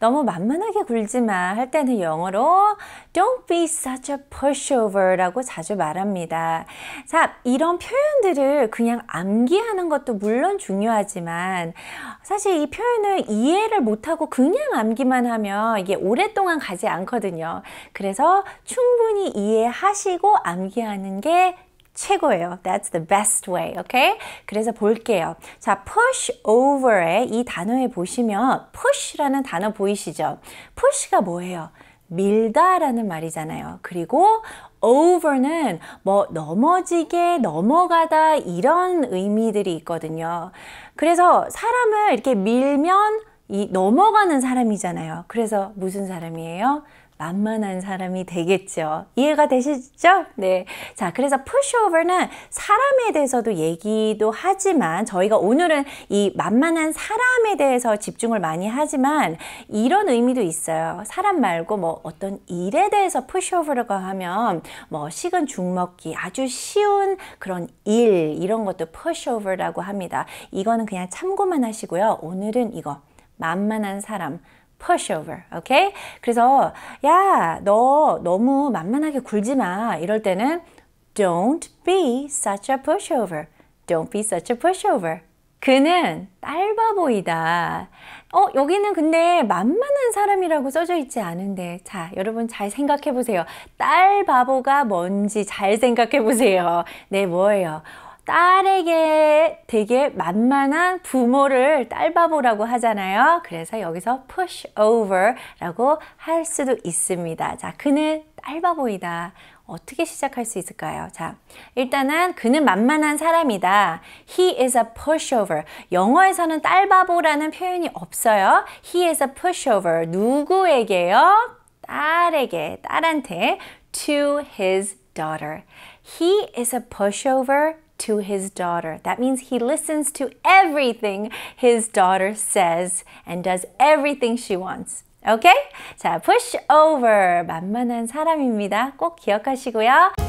너무 만만하게 굴지 마 할 때는 영어로 Don't be such a pushover 라고 자주 말합니다. 자, 이런 표현들을 그냥 암기하는 것도 물론 중요하지만 사실 이 표현을 이해를 못하고 그냥 암기만 하면 이게 오랫동안 가지 않거든요. 그래서 충분히 이해하시고 암기하는 게 최고예요. That's the best way. Okay? 그래서 볼게요. 자, push over의 이 단어에 보시면 push라는 단어 보이시죠? push가 뭐예요? 밀다라는 말이잖아요. 그리고 over는 뭐 넘어지게 넘어가다 이런 의미들이 있거든요. 그래서 사람을 이렇게 밀면 이 넘어가는 사람이잖아요. 그래서 무슨 사람이에요? 만만한 사람이 되겠죠. 이해가 되시죠? 네. 자, 그래서 pushover는 사람에 대해서도 얘기도 하지만 저희가 오늘은 이 만만한 사람에 대해서 집중을 많이 하지만 이런 의미도 있어요. 사람 말고 뭐 어떤 일에 대해서 pushover라고 하면 뭐 식은 죽 먹기 아주 쉬운 그런 일 이런 것도 pushover라고 합니다. 이거는 그냥 참고만 하시고요. 오늘은 이거 만만한 사람 pushover, okay? 그래서 야, 너 너무 만만하게 굴지 마. 이럴 때는 don't be such a pushover. don't be such a pushover. 그는 딸바 보이다. 어, 여기는 근데 만만한 사람이라고 써져 있지 않은데. 자, 여러분 잘 생각해 보세요. 딸 바보가 뭔지 잘 생각해 보세요. 네, 뭐예요? 딸에게 되게 만만한 부모를 딸바보라고 하잖아요. 그래서 여기서 push over라고 할 수도 있습니다. 자, 그는 딸바보이다. 어떻게 시작할 수 있을까요? 자, 일단은 그는 만만한 사람이다. He is a pushover. 영어에서는 딸바보라는 표현이 없어요. He is a pushover. 누구에게요? 딸에게, 딸한테. To his daughter. He is a pushover to his daughter. That means he listens to everything his daughter says and does everything she wants. Okay? 자, push over. 만만한 사람입니다. 꼭 기억하시고요.